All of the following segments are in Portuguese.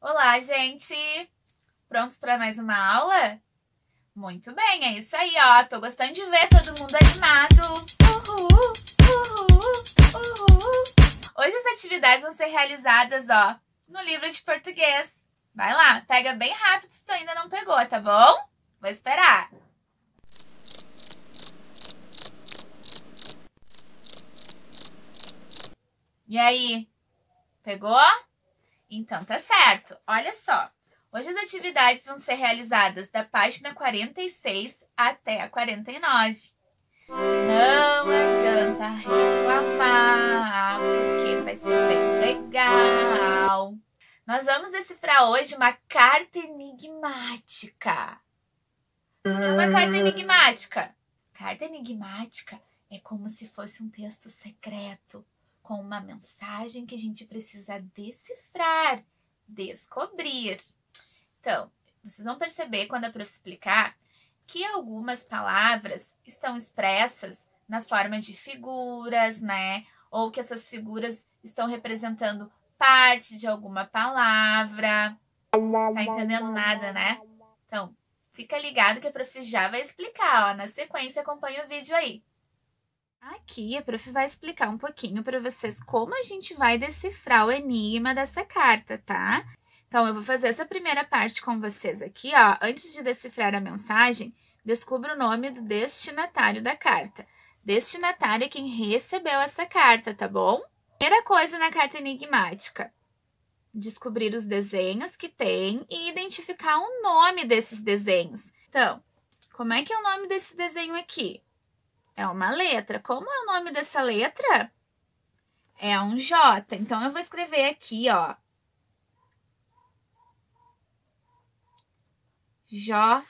Olá, gente! Prontos para mais uma aula? Muito bem, é isso aí, ó. Tô gostando de ver todo mundo animado. Uhul, uhul, uhul. Hoje as atividades vão ser realizadas, ó, no livro de português. Vai lá, pega bem rápido se tu ainda não pegou, tá bom? Vou esperar. E aí? Pegou? Então tá certo. Olha só. Hoje as atividades vão ser realizadas da página 46 até a 49. Não adianta reclamar, porque vai ser bem legal. Nós vamos decifrar hoje uma carta enigmática. O que é uma carta hum. enigmática? Carta enigmática é como se fosse um texto secreto com uma mensagem que a gente precisa decifrar, descobrir. Então, vocês vão perceber quando a é prof explicar que algumas palavras estão expressas na forma de figuras, né? Ou que essas figuras estão representando parte de alguma palavra. Tá entendendo nada, né? Então, fica ligado que a prof já vai explicar, ó. Na sequência, acompanha o vídeo aí. Aqui a prof vai explicar um pouquinho para vocês como a gente vai decifrar o enigma dessa carta, tá? Então eu vou fazer essa primeira parte com vocês aqui, ó. Antes de decifrar a mensagem, descubra o nome do destinatário da carta. Destinatário é quem recebeu essa carta, tá bom? Primeira coisa na carta enigmática: descobrir os desenhos que tem e identificar o nome desses desenhos. Então, como é que é o nome desse desenho aqui? É uma letra. Como é o nome dessa letra? É um J. Então, eu vou escrever aqui, ó. J.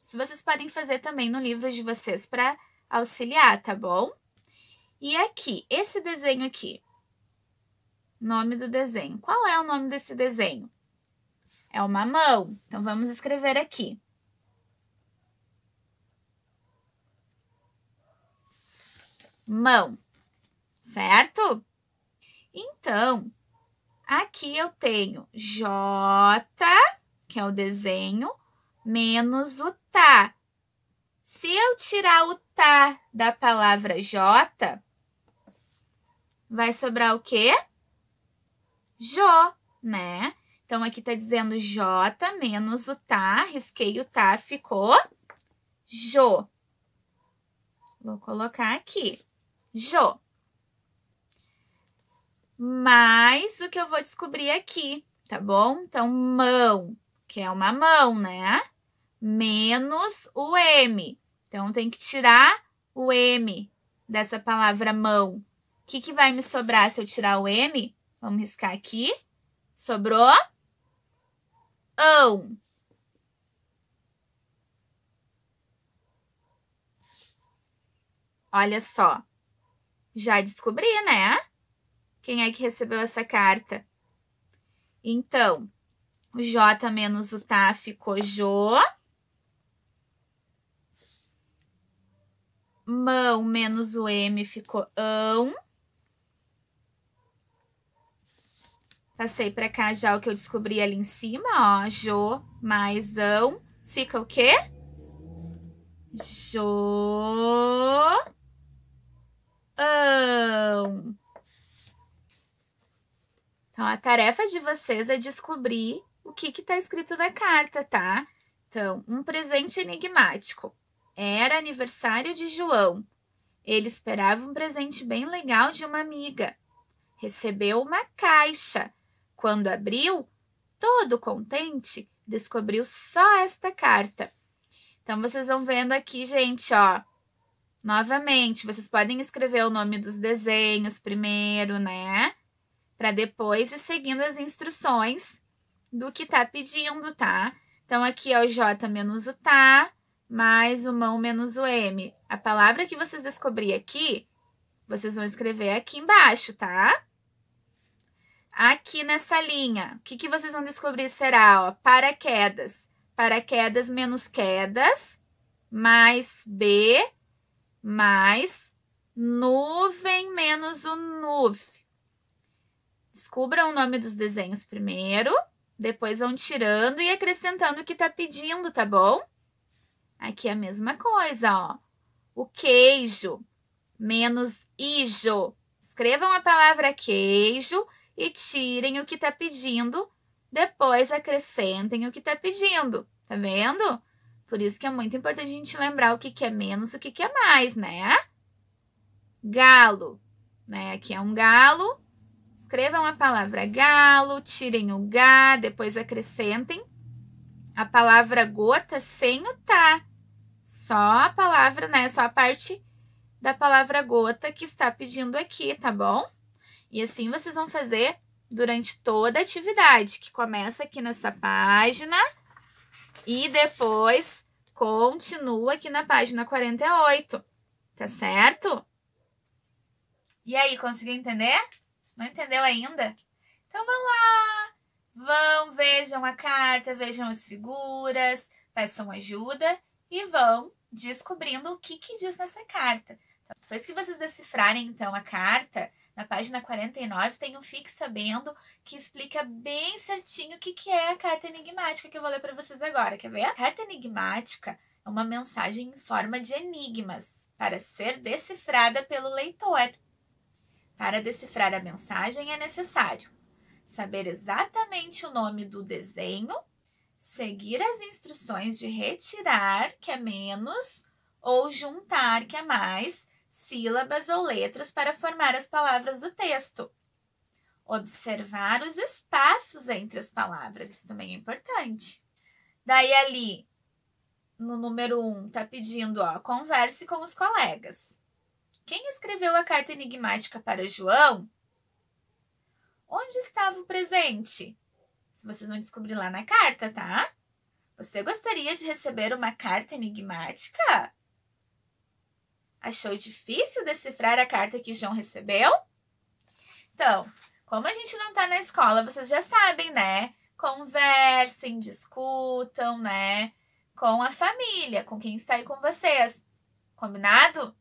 Isso vocês podem fazer também no livro de vocês para auxiliar, tá bom? E aqui, esse desenho aqui. Nome do desenho. Qual é o nome desse desenho? É uma mão. Então, vamos escrever aqui. mão, certo? Então, aqui eu tenho J, que é o desenho, menos o tá. Se eu tirar o tá da palavra J, vai sobrar o quê? Jó, né? Então, aqui tá dizendo J menos o tá, risquei o tá, ficou J. Vou colocar aqui. Jô. Mais o que eu vou descobrir aqui, tá bom? Então, mão, que é uma mão, né? Menos o M. Então, tem que tirar o M dessa palavra mão. O que, que vai me sobrar se eu tirar o M? Vamos riscar aqui. Sobrou? Ão. Olha só. Já descobri, né? Quem é que recebeu essa carta? Então, o J menos o Tá ficou Jô. Mão menos o M ficou ão. Passei para cá já o que eu descobri ali em cima, ó. Jô mais ão. Fica o quê? Jô Então, a tarefa de vocês é descobrir o que está escrito na carta, tá? Então, um presente enigmático. Era aniversário de João. Ele esperava um presente bem legal de uma amiga. Recebeu uma caixa. Quando abriu, todo contente, descobriu só esta carta. Então, vocês vão vendo aqui, gente, ó. Novamente, vocês podem escrever o nome dos desenhos primeiro, né? para depois ir seguindo as instruções do que está pedindo, tá? Então, aqui é o J menos o tá, mais o mão menos o M. A palavra que vocês descobrir aqui, vocês vão escrever aqui embaixo, tá? Aqui nessa linha, o que, que vocês vão descobrir será, ó, paraquedas. Paraquedas menos quedas, mais B, mais nuvem menos o nuvem Descubram o nome dos desenhos primeiro, depois vão tirando e acrescentando o que está pedindo, tá bom? Aqui é a mesma coisa, ó. O queijo menos ijo. Escrevam a palavra queijo e tirem o que está pedindo, depois acrescentem o que está pedindo, tá vendo? Por isso que é muito importante a gente lembrar o que, que é menos e o que, que é mais, né? Galo, né? Aqui é um galo, Escrevam a palavra galo, tirem o gá, depois acrescentem a palavra gota sem o tá. Só a palavra, né? Só a parte da palavra gota que está pedindo aqui, tá bom? E assim vocês vão fazer durante toda a atividade, que começa aqui nessa página e depois continua aqui na página 48, tá certo? E aí, conseguiu entender? Não entendeu ainda? Então vão lá, vão, vejam a carta, vejam as figuras, peçam ajuda e vão descobrindo o que, que diz nessa carta. Então, depois que vocês decifrarem então a carta, na página 49 tem um Fique Sabendo que explica bem certinho o que, que é a carta enigmática que eu vou ler para vocês agora. Quer ver? A carta enigmática é uma mensagem em forma de enigmas para ser decifrada pelo leitor. Para decifrar a mensagem é necessário saber exatamente o nome do desenho, seguir as instruções de retirar, que é menos, ou juntar, que é mais, sílabas ou letras para formar as palavras do texto. Observar os espaços entre as palavras, isso também é importante. Daí ali, no número 1, um, tá pedindo, ó, converse com os colegas escreveu a carta enigmática para João, onde estava o presente? Se vocês vão descobrir lá na carta, tá? Você gostaria de receber uma carta enigmática? Achou difícil decifrar a carta que João recebeu? Então, como a gente não está na escola, vocês já sabem, né? Conversem, discutam, né? Com a família, com quem está aí com vocês. Combinado?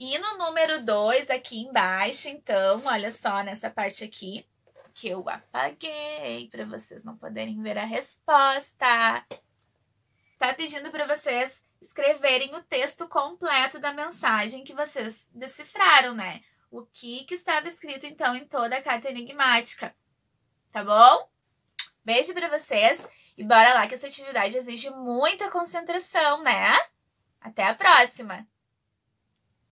E no número 2, aqui embaixo, então, olha só nessa parte aqui, que eu apaguei para vocês não poderem ver a resposta. Tá pedindo para vocês escreverem o texto completo da mensagem que vocês decifraram, né? O que, que estava escrito, então, em toda a carta enigmática. Tá bom? Beijo para vocês e bora lá que essa atividade exige muita concentração, né? Até a próxima!